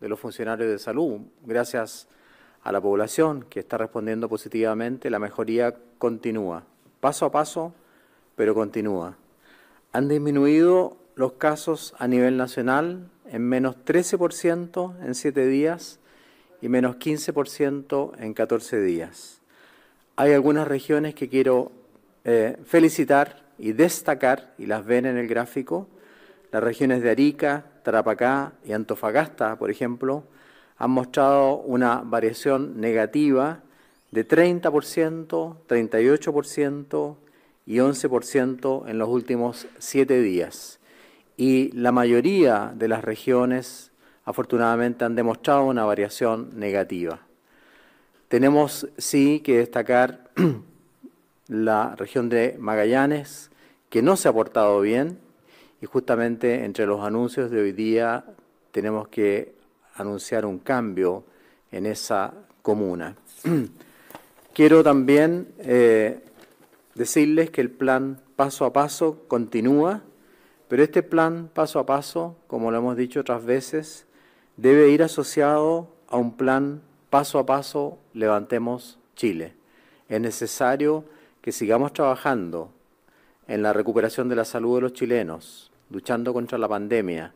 de los funcionarios de salud. Gracias a la población que está respondiendo positivamente, la mejoría continúa, paso a paso, pero continúa. Han disminuido los casos a nivel nacional en menos 13% en 7 días y menos 15% en 14 días. Hay algunas regiones que quiero eh, felicitar y destacar, y las ven en el gráfico, las regiones de Arica, Tarapacá y Antofagasta, por ejemplo, han mostrado una variación negativa de 30%, 38% y 11% en los últimos siete días. Y la mayoría de las regiones, afortunadamente, han demostrado una variación negativa. Tenemos, sí, que destacar la región de Magallanes, que no se ha portado bien, y justamente entre los anuncios de hoy día tenemos que anunciar un cambio en esa comuna. Quiero también eh, decirles que el plan paso a paso continúa, pero este plan paso a paso, como lo hemos dicho otras veces, debe ir asociado a un plan paso a paso levantemos Chile. Es necesario que sigamos trabajando en la recuperación de la salud de los chilenos, luchando contra la pandemia,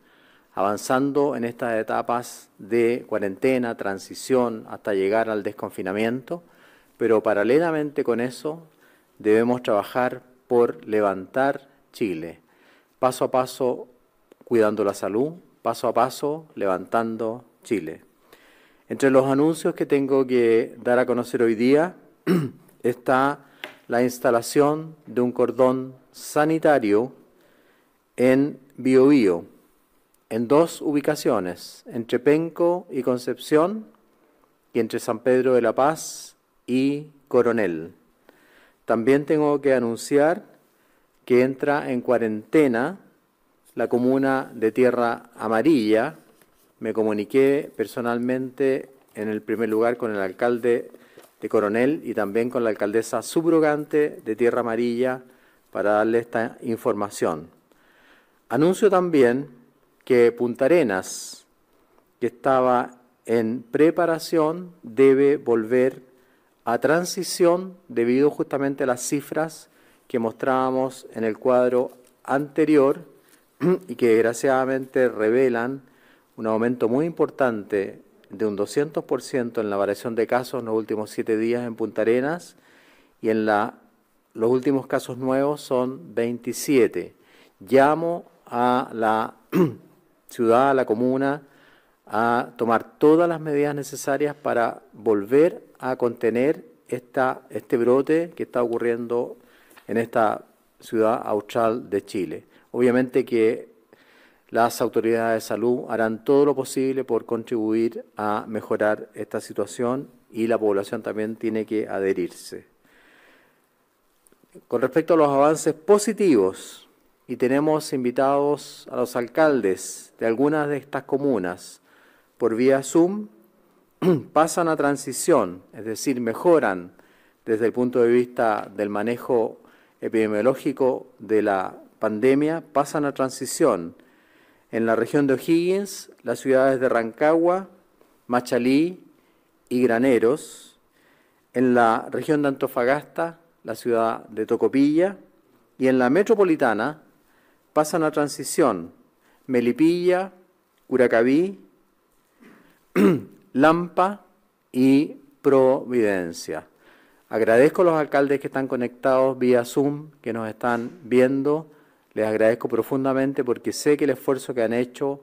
avanzando en estas etapas de cuarentena, transición, hasta llegar al desconfinamiento, pero paralelamente con eso debemos trabajar por levantar Chile, paso a paso cuidando la salud, paso a paso levantando Chile. Entre los anuncios que tengo que dar a conocer hoy día está la instalación de un cordón sanitario en Biobío, en dos ubicaciones, entre Penco y Concepción y entre San Pedro de la Paz y Coronel. También tengo que anunciar que entra en cuarentena la comuna de Tierra Amarilla. Me comuniqué personalmente en el primer lugar con el alcalde de Coronel y también con la alcaldesa subrogante de Tierra Amarilla para darle esta información. Anuncio también que Punta Arenas, que estaba en preparación, debe volver a transición debido justamente a las cifras que mostrábamos en el cuadro anterior y que desgraciadamente revelan un aumento muy importante de un 200% en la variación de casos en los últimos siete días en Punta Arenas y en la, los últimos casos nuevos son 27. Llamo a la ciudad, a la comuna, a tomar todas las medidas necesarias para volver a contener esta, este brote que está ocurriendo en esta ciudad austral de Chile. Obviamente que las autoridades de salud harán todo lo posible por contribuir a mejorar esta situación y la población también tiene que adherirse. Con respecto a los avances positivos y tenemos invitados a los alcaldes de algunas de estas comunas por vía Zoom, pasan a transición, es decir, mejoran desde el punto de vista del manejo epidemiológico de la pandemia, pasan a transición en la región de O'Higgins, las ciudades de Rancagua, Machalí y Graneros, en la región de Antofagasta, la ciudad de Tocopilla, y en la metropolitana, pasan a transición Melipilla, Curacaví, Lampa y Providencia. Agradezco a los alcaldes que están conectados vía Zoom, que nos están viendo. Les agradezco profundamente porque sé que el esfuerzo que han hecho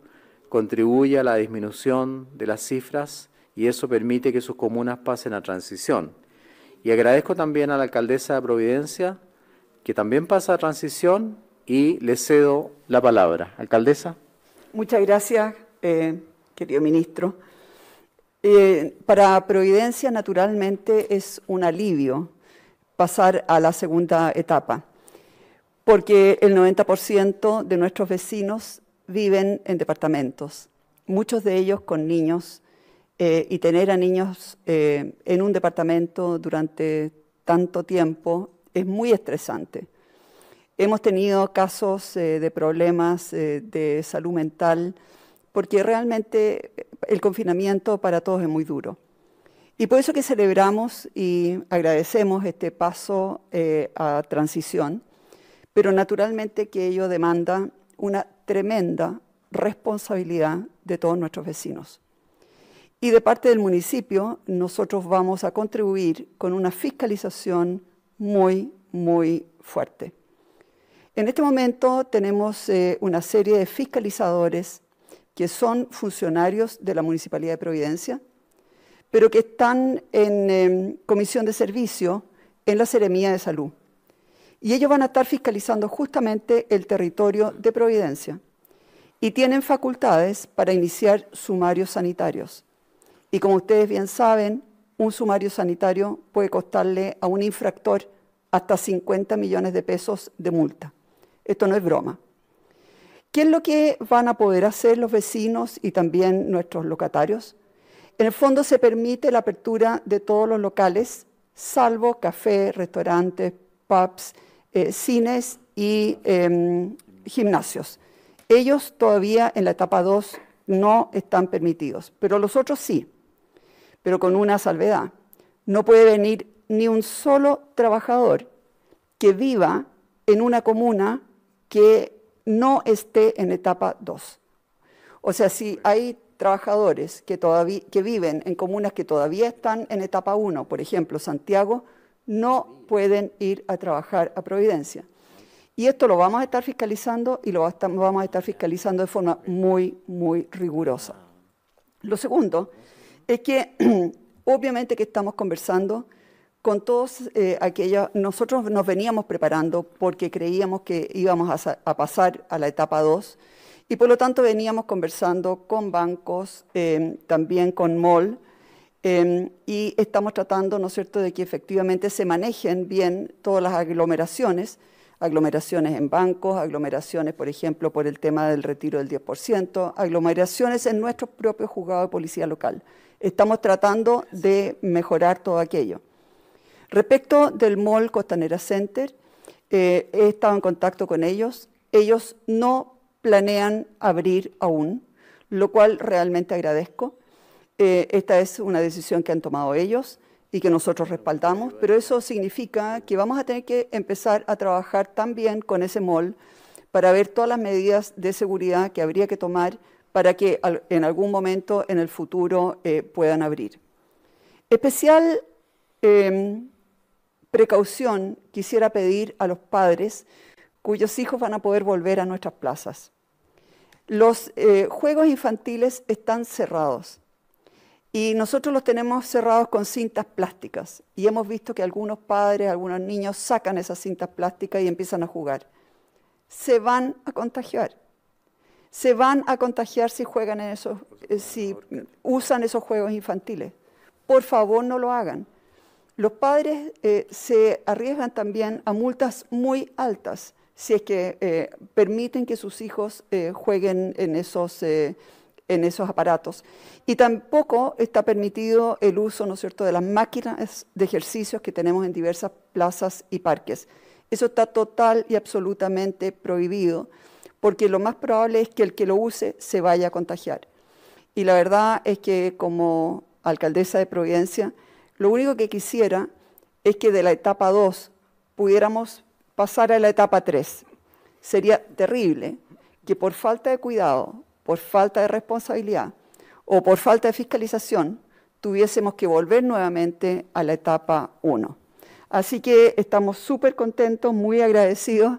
contribuye a la disminución de las cifras y eso permite que sus comunas pasen a transición. Y agradezco también a la alcaldesa de Providencia, que también pasa a transición y le cedo la palabra. Alcaldesa. Muchas gracias, eh, querido ministro. Eh, para Providencia, naturalmente, es un alivio pasar a la segunda etapa, porque el 90% de nuestros vecinos viven en departamentos, muchos de ellos con niños, eh, y tener a niños en un departamento durante tanto tiempo es muy estresante. Hemos tenido casos eh, de problemas eh, de salud mental porque realmente eh, el confinamiento para todos es muy duro. Y por eso que celebramos y agradecemos este paso a transición, pero naturalmente que ello demanda una tremenda responsabilidad de todos nuestros vecinos. Y de parte del municipio, nosotros vamos a contribuir con una fiscalización muy, muy fuerte. En este momento tenemos eh, una serie de fiscalizadores que son funcionarios de la Municipalidad de Providencia, pero que están en em, comisión de servicio en la Seremía de Salud. Y ellos van a estar fiscalizando justamente el territorio de Providencia y tienen facultades para iniciar sumarios sanitarios. Y como ustedes bien saben, un sumario sanitario puede costarle a un infractor hasta 50 millones de pesos de multa. Esto no es broma. ¿Qué es lo que van a poder hacer los vecinos y también nuestros locatarios? En el fondo se permite la apertura de todos los locales, salvo café, restaurantes, pubs, eh, cines y em, gimnasios. Ellos todavía en la etapa 2 no están permitidos, pero los otros sí, pero con una salvedad. No puede venir ni un solo trabajador que viva en una comuna que no esté en etapa 2. O sea, si hay trabajadores que, todavía, que viven en comunas que todavía están en etapa 1, por ejemplo, Santiago, no pueden ir a trabajar a Providencia. Y esto lo vamos a estar fiscalizando y lo vamos a estar fiscalizando de forma muy, muy rigurosa. Ah. Lo segundo es que obviamente que estamos conversando con todos eh, aquellos, nosotros nos veníamos preparando porque creíamos que íbamos a, pasar a la etapa 2 y por lo tanto veníamos conversando con bancos, eh, también con MOL, eh, y estamos tratando, ¿no es cierto?, de que efectivamente se manejen bien todas las aglomeraciones, aglomeraciones en bancos, aglomeraciones, por ejemplo, por el tema del retiro del 10%, aglomeraciones en nuestro propio juzgado de policía local. Estamos tratando de mejorar todo aquello. Respecto del mall Costanera Center, eh, he estado en contacto con ellos. Ellos no planean abrir aún, lo cual realmente agradezco. Eh, esta es una decisión que han tomado ellos y que nosotros respaldamos, pero eso significa que vamos a tener que empezar a trabajar también con ese mall para ver todas las medidas de seguridad que habría que tomar para que en algún momento en el futuro eh, puedan abrir. Especial em, precaución quisiera pedir a los padres cuyos hijos van a poder volver a nuestras plazas. Los eh, juegos infantiles están cerrados y nosotros los tenemos cerrados con cintas plásticas y hemos visto que algunos padres, algunos niños sacan esas cintas plásticas y empiezan a jugar. Se van a contagiar. Se van a contagiar si juegan en esos, eh, si usan esos juegos infantiles. Por favor, no lo hagan. Los padres eh, se arriesgan también a multas muy altas si es que eh, permiten que sus hijos eh, jueguen en esos, en esos aparatos. Y tampoco está permitido el uso, ¿no es cierto?, de las máquinas de ejercicios que tenemos en diversas plazas y parques. Eso está total y absolutamente prohibido, porque lo más probable es que el que lo use se vaya a contagiar. Y la verdad es que como alcaldesa de Providencia, lo único que quisiera es que de la etapa 2 pudiéramos pasar a la etapa 3. Sería terrible que por falta de cuidado, por falta de responsabilidad o por falta de fiscalización, tuviésemos que volver nuevamente a la etapa 1. Así que estamos súper contentos, muy agradecidos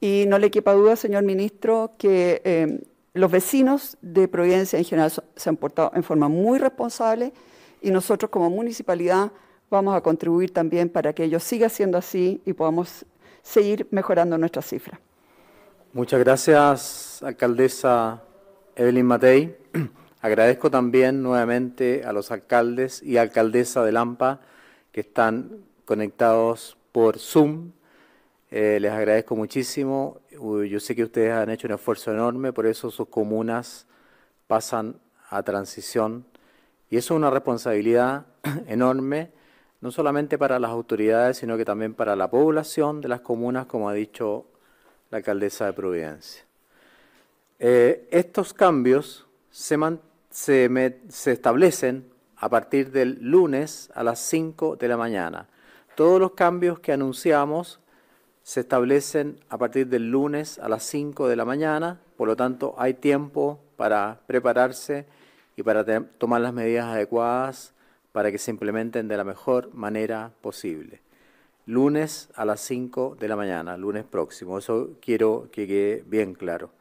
y no le quepa duda, señor ministro, que eh, los vecinos de Providencia en general se han portado en forma muy responsable y nosotros como municipalidad vamos a contribuir también para que ello siga siendo así y podamos seguir mejorando nuestras cifras. Muchas gracias, alcaldesa Evelyn Matei. Agradezco también nuevamente a los alcaldes y alcaldesa de Lampa que están conectados por Zoom. Eh, les agradezco muchísimo. Yo sé que ustedes han hecho un esfuerzo enorme, por eso sus comunas pasan a transición y eso es una responsabilidad enorme, no solamente para las autoridades, sino que también para la población de las comunas, como ha dicho la alcaldesa de Providencia. Eh, estos cambios se, se, se establecen a partir del lunes a las 5 de la mañana. Todos los cambios que anunciamos se establecen a partir del lunes a las 5 de la mañana, por lo tanto hay tiempo para prepararse y para tomar las medidas adecuadas para que se implementen de la mejor manera posible. Lunes a las 5 de la mañana, lunes próximo. Eso quiero que quede bien claro.